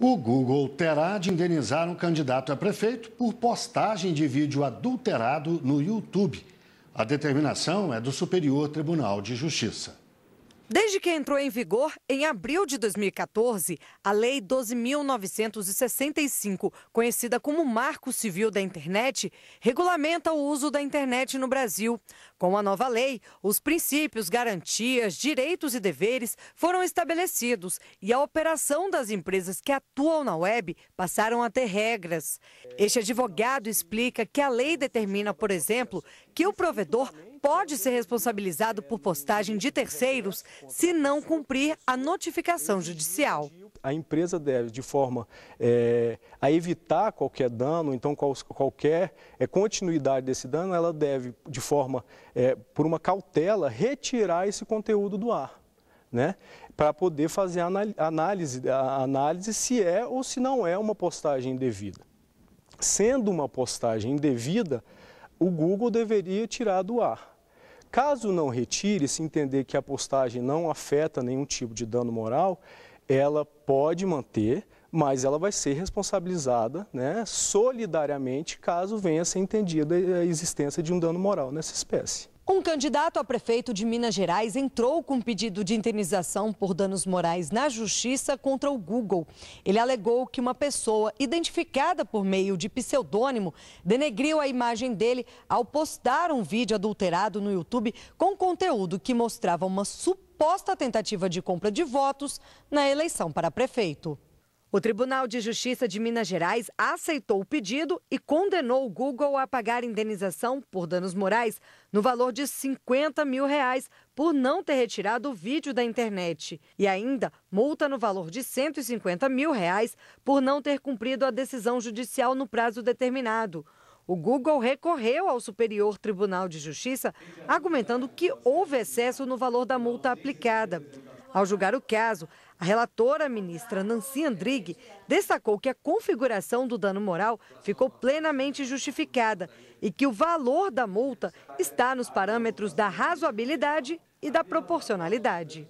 O Google terá de indenizar um candidato a prefeito por postagem de vídeo adulterado no YouTube. A determinação é do Superior Tribunal de Justiça. Desde que entrou em vigor, em abril de 2014, a Lei 12.965, conhecida como Marco Civil da Internet, regulamenta o uso da internet no Brasil. Com a nova lei, os princípios, garantias, direitos e deveres foram estabelecidos e a operação das empresas que atuam na web passaram a ter regras. Este advogado explica que a lei determina, por exemplo, que o provedor pode ser responsabilizado por postagem de terceiros se não cumprir a notificação judicial. A empresa deve, de forma é, a evitar qualquer dano, então qualquer é, continuidade desse dano, ela deve, de forma, é, por uma cautela, retirar esse conteúdo do ar. Né, para poder fazer a análise, a análise se é ou se não é uma postagem indevida. Sendo uma postagem indevida, o Google deveria tirar do ar. Caso não retire, se entender que a postagem não afeta nenhum tipo de dano moral, ela pode manter, mas ela vai ser responsabilizada né, solidariamente caso venha a ser entendida a existência de um dano moral nessa espécie. Um candidato a prefeito de Minas Gerais entrou com um pedido de indenização por danos morais na justiça contra o Google. Ele alegou que uma pessoa identificada por meio de pseudônimo denegriu a imagem dele ao postar um vídeo adulterado no YouTube com conteúdo que mostrava uma suposta tentativa de compra de votos na eleição para prefeito. O Tribunal de Justiça de Minas Gerais aceitou o pedido e condenou o Google a pagar indenização por danos morais no valor de 50 mil reais por não ter retirado o vídeo da internet e ainda multa no valor de 150 mil reais por não ter cumprido a decisão judicial no prazo determinado. O Google recorreu ao Superior Tribunal de Justiça, argumentando que houve excesso no valor da multa aplicada. Ao julgar o caso, a relatora, ministra Nancy Andrighi, destacou que a configuração do dano moral ficou plenamente justificada e que o valor da multa está nos parâmetros da razoabilidade e da proporcionalidade.